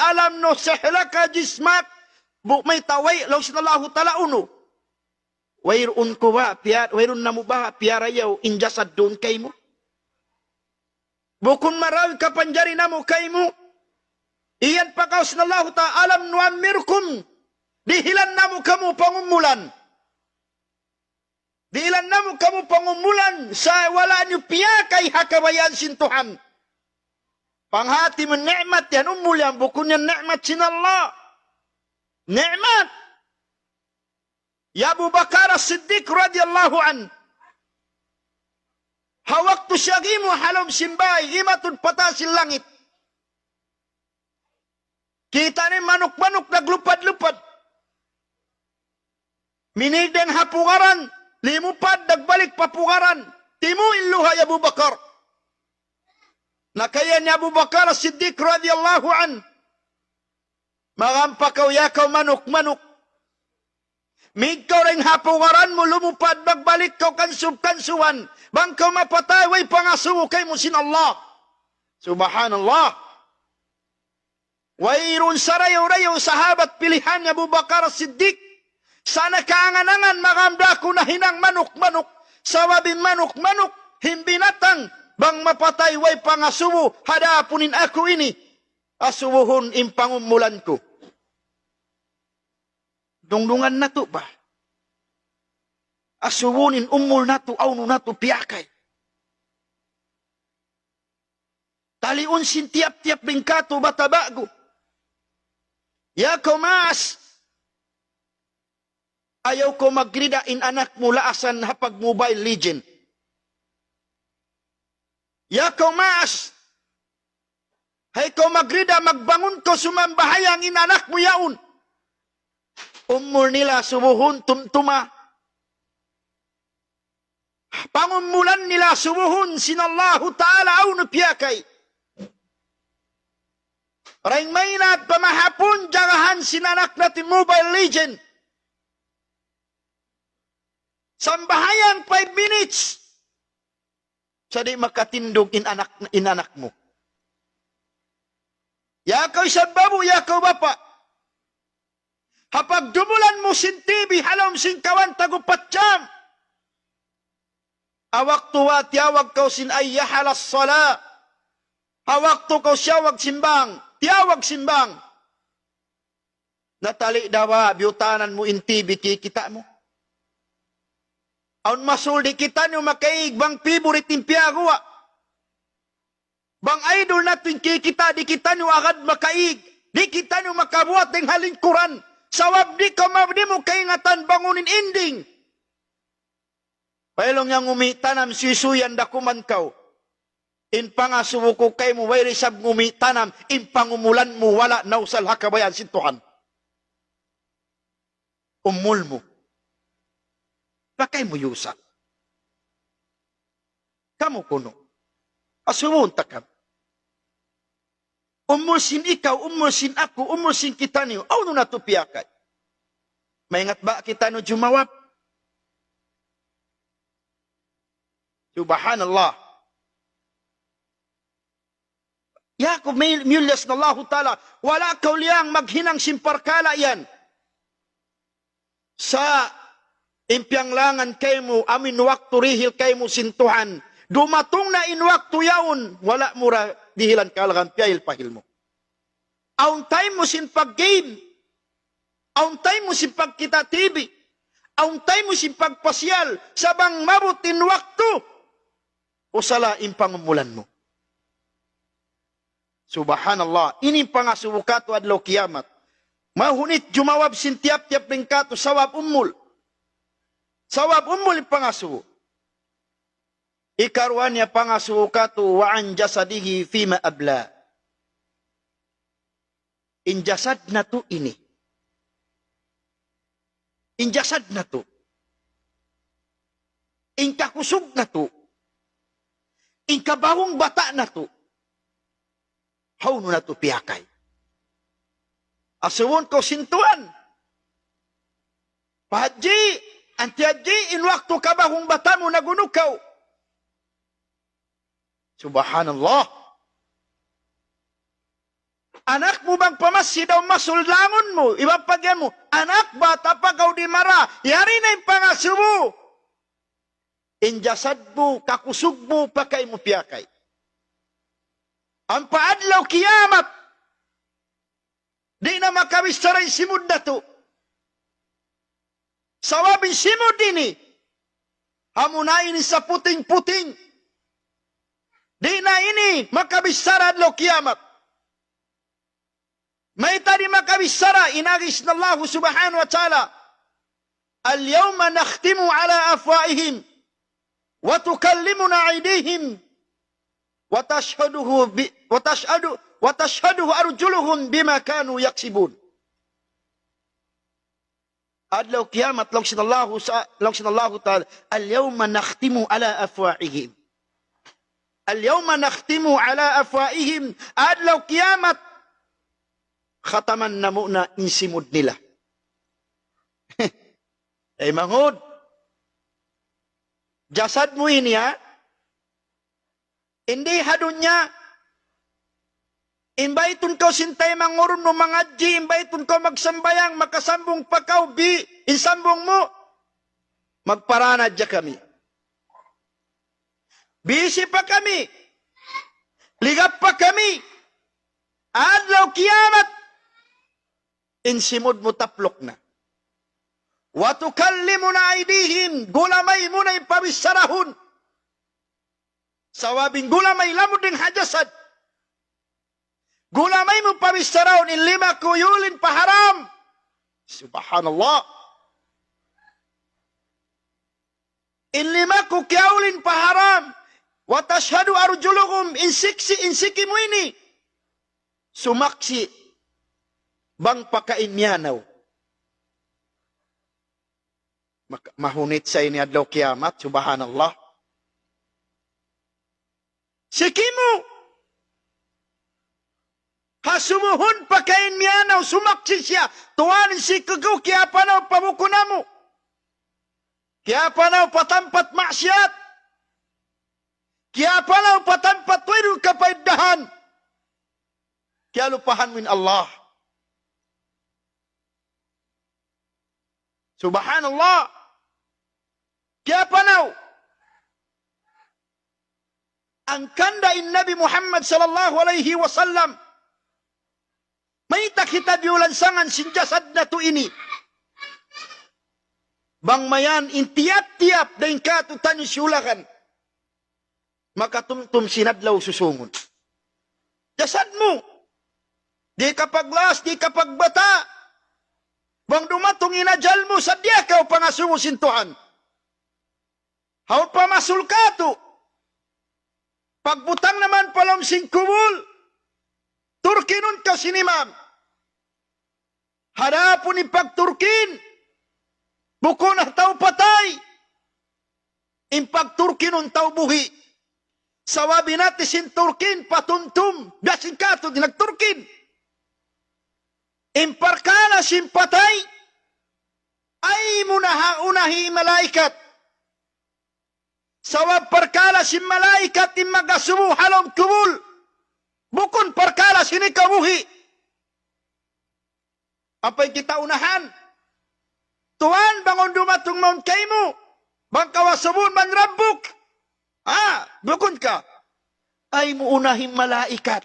Alam no sehlaka jismak may tawai law sinallahu ta'ala unu wairun kuwa piar wairun namubaha piara yau injasad dun kaimu bukun marawi kapanjari namu kaimu iyan pakau sinallahu ta'ala mirkum dihilan namu kamu pengumulan dihilan namu kamu pengumulan saya wala nyupiakai hakawayan sintuhan Panghati nikmat yang umul yang bukunya nikmat Allah Nikmat. Ya Abu Bakar Siddiq radhiyallahu an. waktu syagimu halum simbai imatun patasin langit. Kita ni manuk-manuk lupat-lupat. Minig den hapungaran, limupad balik papungaran. Timu illuha ya Abu Bakar. na ni Abu Bakar Siddiq radhiyallahu an magampakaw yakaw manuk manok Migkaw ring hapungaran mo lumupad bagbalik kau kansub-kansuan bangkaw mapatay way pangasuo kay mo sin Allah Subhanallah Wairun sarayaw-rayaw sahabat pilihan ni Abu Bakar Siddiq sana kaangan-angan magamda ko na hinang manok-manok sawabin manok-manok himbinatang mapatay way pangasubo, hadapunin ako ini, asubuhon impangumulan ko. Dungdungan na to ba? Asubunin umul na to, auno na to, piyakay. Taliun sin tiap-tiap bingkato batabago. Ya mas, ayaw ko magrida in anak mula asan hapag mobile legend. Ya kau maas. Hai kau magrida magbangon ko sumambahayang inanak mo yaon. Umul nila subuhun tumtuma. Pangumulan nila subuhun sinallahu ta'ala au nupiyakay. Raing mainat pamahapon jagahan sinanak natin Mobile Legend. Sambahayan 5 minutes di makatindog in anak in anak mo. Ya kau isang babu, ya kau bapa. Hapag dumulan mo sin TV, halom sin kawan tagupat jam. Awak tuwa tiawag kau sin ayya halas sala Awak tu kau siyawag simbang, tiawag simbang. Natali dawa, biutanan mo in TV, kikita mo. Aun masuldi kita niyo makaig bang favorite timpiago wa. Ah. Bang idol na tuwing kikita, di kita niyo agad makaig. Di kita niyo makabuhat ng halingkuran. Sawab di ka mabdi mo kaingatan bangunin ending. Pailong yang umitanam suisuyan dakuman kau. Inpang asubuko kay mo, way resab in impangumulan mo, wala nausal hakabayan si Tuhan. Umul mo. فكيف Kamu kuno. Asumuntakam. Umusin ikaw, umusin ako, umusin kita niyo. Aw no natupiakay. Maingat ba kita no jumawab? Subhanallah. Yakub ya milyas na Allah Ta'ala, wala kauliyang maghinang simparkala yan sa Impiang langan kaimu amin waktu rihil kaimu sintuhan. Dumatung na in waktu yaun. Wala mura dihilan kalangan piyail pahilmu. Aun time mo sin pag-game. Aun time mo sin pagkita TV. Aun time mo sin pagpasyal. Sabang mabutin waktu. usala impang umulan mo. Subhanallah. Ini pangasubukato adlaw kiamat. Mahunit jumawab sin tiap-tiap ringkato sawab umul. Sawab umul pangasuh. Ikarwannya pangasuh katu wa an jasadihi fima abla. jasadna tu ini. jasadna tu. in kusub na tu. in bawang bata na tu. Haunu na tu piakai, asewon kau sintuan. Pahaji. أنت يجيء الوقت كما هم بطنوا نجنوكو Subhanallah. Anakmu Anak bang pamasi daw masuldangon mo, ibapagyan mo. Anak, bat apa kau di mara, yari na yung pangasyo mo. Injasad mo, kakusog mo, pakay mo piyakay. Ang paadlaw kiyamat, di na makabistaray si muda Salabing sinod dini. Hamunain sa puting-puting. Di na ini makabisara adlo kiamat. May tadi makabisara inagis na Allah subhanahu wa ta'ala. اليوم نختم على أفواههم وتكلمنا أيديهم وتشهده ب... وتشهد وتشهده أرجلهم بما كانوا يكسبون adlaw kiamat law sinallahu sa law sinallahu ta'ala al-yawma nakhtimu ala afwahihim al-yawma nakhtimu ala afwahihim adlaw kiamat khataman na muna insimod nila ay mangod jasad mo niya hindi hadunya Imbayton ko sintay mangurum no mga G, imbayton ko magsambayang, makasambong pakaw bi, B, insambong mo. Magparana dya kami. Busy pa kami. Ligap pa kami. Adlaw kiyamat. Insimod mo taplok na. Watukalli mo na aidihim, gulamay mo na ipawisarahon. Sawabing gulamay lamod ng hajasad. Gulamaimu pabistarauni lima kuyulin paharam. Subhanallah. In lima kukiaulin paharam. Wa tashhadu arjuluhum insiksi insikimu ini. Sumaksi. Bang pakain yanaw. Mahunit sa ini adlaw kiamat. Subhanallah. Sikimu. Kasumuhun pakain mi anau sumak sisya. Tuan si kegu kiapa nau pamukunamu. Kiapa nau patampat maksiat. Kiapa nau patampat wiru kapaidahan. Kia lupahan min Allah. Subhanallah. Kiapa nau? Angkanda in Nabi Muhammad sallallahu alaihi wasallam. sallam. Maita kita biulansangan sinjasad na to ini. Bang mayan in tiap da katutan yung siulakan. Makatumtum sinadlaw susungun. Jasad mo. Di kapag las, di kapag bata, Bang dumatong inajal mo sa diya ka upang Tuhan. Haw pamasul ka to. Pagbutang naman palom singkubul. Turkinun kasinimam. Harapon ipagturkin. Buko na tao patay. Impak turkinun tao buhi. Sawabi natin sin Turkin patuntum. Biasin ka ito nag-Turkin. Imparkana sin patay. Ay munaha unahi malaikat. Sawab parkala sin malaikat imagasubu halom kubul. Bukan perkara sini kamuhi. Apa yang kita unahan? Tuhan bangun dumatung maun kaimu. Bangkawa sebut man rabbuk. Ah, bukan ka? Ay mu unahim malaikat.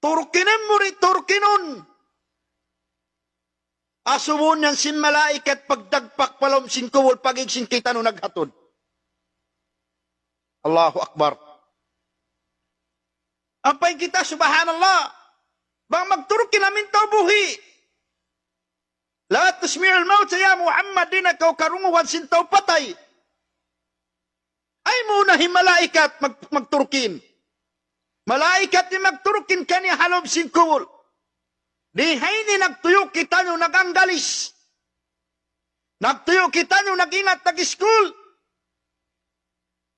Turkinem muri turkinun. Asubun yang sin malaikat pagdagpak palom sin kuwol pagig sin kita Allahu Akbar. Apa yang kita subhanallah. Bang magturkina min taubuhi. La tusmi'ul maut ya Muhammad kau karungu wansin tau patay. Ay munahi malaikat mag magturkin. Malaikat ni magturkin kani halob sin kubul. Di hayni nagtuyo kita nyo naganggalis. Nagtuyo kita nyo nagingat nag-school.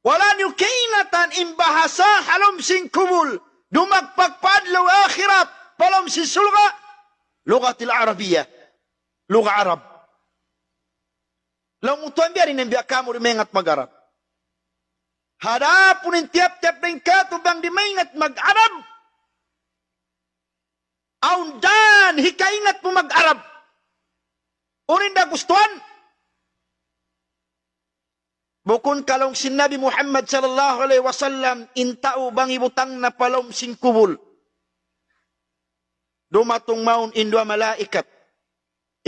Wala nyo kainatan imbahasa halom sin kubul. Dumak pakpad lo akhirat. Palom si sulga. Lugatil Arabia. Luga Arab. Lang utuambia rinambia kamu rimengat mag-Arab. Harapunin tiap-tiap ringkat ubang di maingat mag-Arab. Aundan, hikaingat mo mag-Arab. Urin da gustuan, Bukun kalong sinabi Muhammad sallallahu alaihi wasallam, intao bang ibutang na palom sing kubul. Dumatong maun dua malaikat.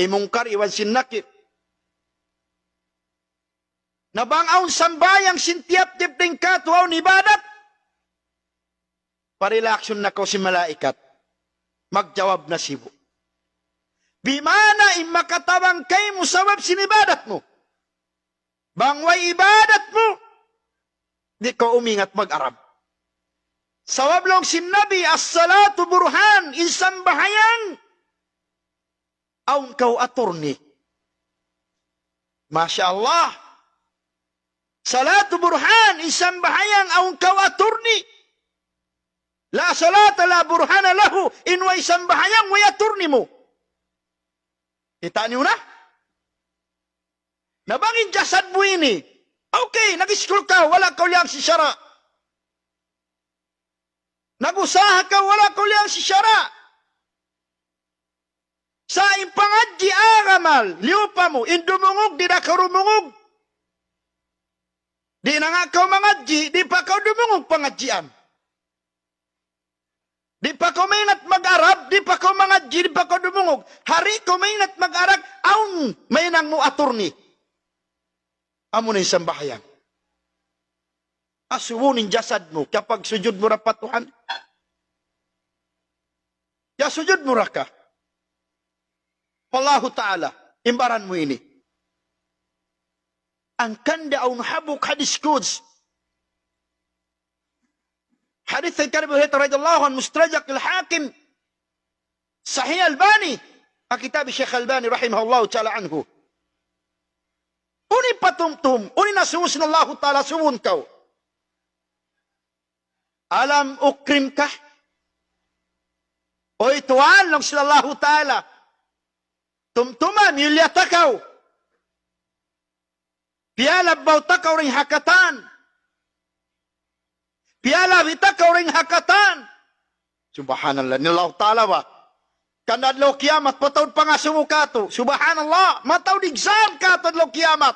Imungkar iwan sinakit. aun sambayang sintiap dipting katuaw ni badat. Parilaksyon na ko si malaikat. Magjawab na sibo. Bimana imakatawang kay musawab sinibadat mo. Bangwa ibadatmu. Di ko umingat mag-Arab. Sawablong sinabi, as-salatu burhan, isang bahayang. Aung kau aturni. Masya Allah. Salatu burhan, isang bahayang, aung kau aturni. La salata la burhana lahu, inwa isang bahayang, waya aturni mo. Kita niyo na? Nabangin jasad mo ini? Okay, nag-school ka, wala ka uliang si Shara. usaha ka, wala ka liang si Shara. Sa impangadji aramal, liupa mo, indumungog, di nakarumungog. Di na nga kau mangadji, di pa kau dumungog pangadjian. Di pa ka mainat mag-Arab, di pa ka di pa ka dumungog. Hari kau mainat mag-Arab, aun mainang mo aturni amunin sembahyang. Asuhunin jasadmu kapag sujud mo rapat Tuhan. Ya sujud mo ka. Wallahu ta'ala, imbaranmu ini. Angkanda unhabuk hadis kudz. Hadis yang karibu hita radiyallahu an mustarajak hakim Sahih al-bani. Akitab Syekh Al-Bani rahimahullahu ta'ala anhu. Uni patumtum, uni nasuus na Allah Ta'ala suun kau. Alam ukrim ka? O ituan lang sila Allah Ta'ala. Tumtuman, yulyata kau. Pialab bauta kau ring hakatan. Pialab ita kau ring hakatan. Subhanallah, ni Allah Ta'ala wa. Ta Kanadlo kiamat patawd pa nga sumukato. Subhanallah, matawd exam kato lo kiamat.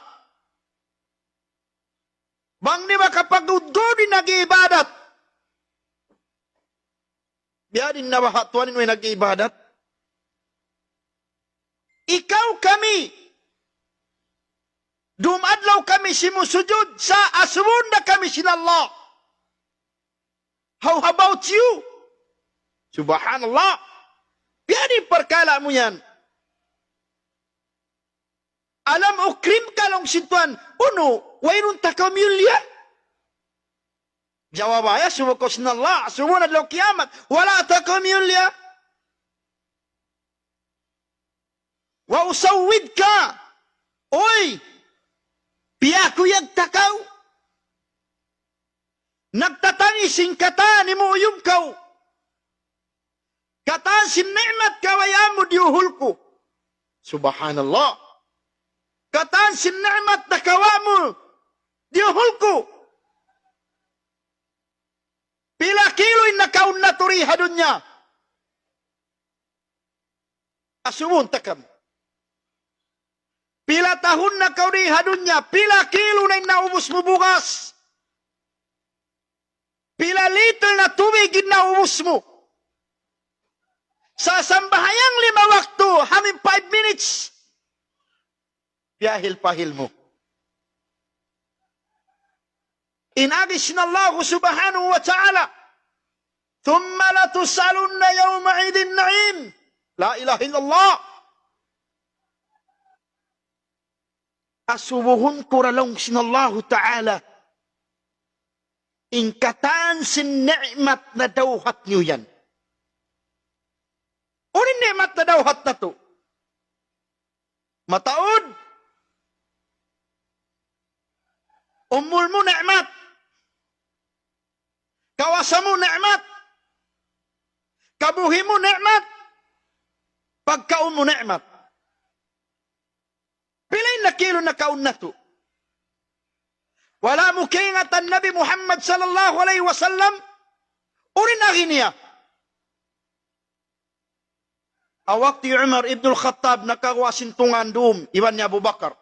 Bang ni kapag ududi ibadat? biarin Biyadin na bahatuanin may nag-iibadat. Ikaw kami. Dumadlaw kami musujud sa aswun kami kami Allah. How about you? Subhanallah. Yani perkala mo yan. Alam o krim kalong situan, uno, wairun takamilya? Jawabaya, sumukos na Allah, sumunad lo kiamat, wala takamilya? Wa usawid ka, oy, yang takaw, nagtatangising kata ni mo uyum kaw, Kata si nikmat kawayamu diuhulku. Subhanallah. Kata si nikmat takawamu diuhulku. Bila kilu inna kau naturi dunya. Asubun takam. Pila tahun na kau riha Bila Pila kilo na inaubos mo bukas. Pila little na tubig inaubos sa Sasambahayang lima waktu, having five minutes. Piyahil-pahil mo. Inagis na Allah subhanahu wa ta'ala. Thumma latusalunna yawma idin na'im. La ilaha illallah. Asubuhun kuralong sinallahu ta'ala. Ingkataan sin ni'mat na dawhat niyo yan. Unin nikmat na daw hat na to. Mataod. Umul mo nikmat. Kawasa mo nikmat. Kabuhi mo nikmat. Pagkaon mo nikmat. Pilay na kilo na kaon na to. Wala mo Nabi Muhammad sallallahu alaihi wasallam. Urin na niya. Awakti Umar ibn al-Khattab nakawasintungan doon, iwan niya Abu Bakar.